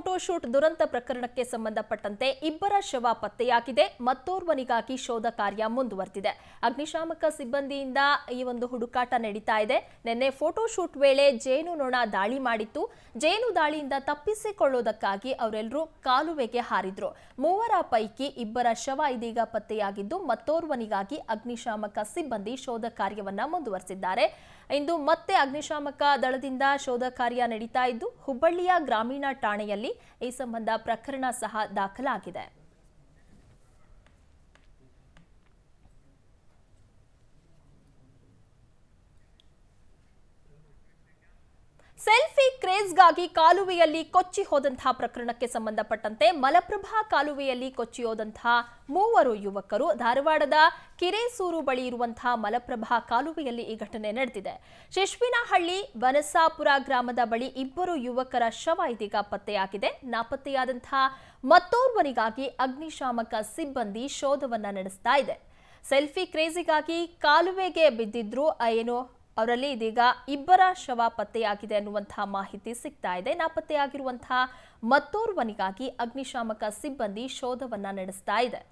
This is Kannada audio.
ಫೋಟೋಶೂಟ್ ದುರಂತ ಪ್ರಕರಣಕ್ಕೆ ಸಂಬಂಧಪಟ್ಟಂತೆ ಇಬ್ಬರ ಶವ ಪತ್ತೆಯಾಗಿದೆ ಮತ್ತೋರ್ವನಿಗಾಗಿ ಶೋಧ ಕಾರ್ಯ ಮುಂದುವರೆದಿದೆ ಅಗ್ನಿಶಾಮಕ ಸಿಬ್ಬಂದಿಯಿಂದ ಈ ಒಂದು ಹುಡುಕಾಟ ನಡೀತಾ ಇದೆ ನಿನ್ನೆ ಫೋಟೋಶೂಟ್ ವೇಳೆ ಜೇನು ನೊಣ ದಾಳಿ ಮಾಡಿತ್ತು ಜೇನು ದಾಳಿಯಿಂದ ತಪ್ಪಿಸಿಕೊಳ್ಳುವುದಕ್ಕಾಗಿ ಅವರೆಲ್ಲರೂ ಕಾಲುವೆಗೆ ಹಾರಿದ್ರು ಮೂವರ ಪೈಕಿ ಇಬ್ಬರ ಶವ ಇದೀಗ ಪತ್ತೆಯಾಗಿದ್ದು ಮತ್ತೋರ್ವನಿಗಾಗಿ ಅಗ್ನಿಶಾಮಕ ಸಿಬ್ಬಂದಿ ಶೋಧ ಕಾರ್ಯವನ್ನ ಮುಂದುವರೆಸಿದ್ದಾರೆ ಇಂದು ಮತ್ತೆ ಅಗ್ನಿಶಾಮಕ ದಳದಿಂದ ಶೋಧ ಕಾರ್ಯ ನಡೀತಾ ಇದ್ದು ಹುಬ್ಬಳ್ಳಿಯ ಗ್ರಾಮೀಣ ಠಾಣೆಯಲ್ಲಿ ಈ ಸಂಬಂಧ ಪ್ರಕರಣ ಸಹ ದಾಖಲಾಗಿದೆ ಕೇಸ್ಗಾಗಿ ಕಾಲುವೆಯಲ್ಲಿ ಕೊಚ್ಚಿ ಹೋದಂತಹ ಪ್ರಕರಣಕ್ಕೆ ಸಂಬಂಧಪಟ್ಟಂತೆ ಮಲಪ್ರಭಾ ಕಾಲುವೆಯಲ್ಲಿ ಕೊಚ್ಚಿ ಹೋದಂತಹ ಮೂವರು ಯುವಕರು ಧಾರವಾಡದ ಕಿರೇಸೂರು ಬಳಿ ಇರುವಂತಹ ಮಲಪ್ರಭಾ ಕಾಲುವೆಯಲ್ಲಿ ಈ ಘಟನೆ ನಡೆದಿದೆ ಶಿಶ್ವಿನಹಳ್ಳಿ ವನಸಾಪುರ ಗ್ರಾಮದ ಬಳಿ ಇಬ್ಬರು ಯುವಕರ ಶವ ಇದೀಗ ಪತ್ತೆಯಾಗಿದೆ ನಾಪತ್ತೆಯಾದಂತಹ ಮತ್ತೋರ್ವನಿಗಾಗಿ ಅಗ್ನಿಶಾಮಕ ಸಿಬ್ಬಂದಿ ಶೋಧವನ್ನ ನಡೆಸ್ತಾ ಇದೆ ಸೆಲ್ಫಿ ಕ್ರೇಜಿಗಾಗಿ ಕಾಲುವೆಗೆ ಬಿದ್ದಿದ್ರು ಏನು ಅವರಲ್ಲಿ ಇದೀಗ ಇಬ್ಬರ ಶವ ಪತ್ತೆಯಾಗಿದೆ ಅನ್ನುವಂತಹ ಮಾಹಿತಿ ಸಿಗ್ತಾ ಇದೆ ನಾಪತ್ತೆಯಾಗಿರುವಂತಹ ಮತ್ತೋರ್ವನಿಗಾಗಿ ಅಗ್ನಿಶಾಮಕ ಸಿಬ್ಬಂದಿ ಶೋಧವನ್ನ ನಡೆಸ್ತಾ ಇದೆ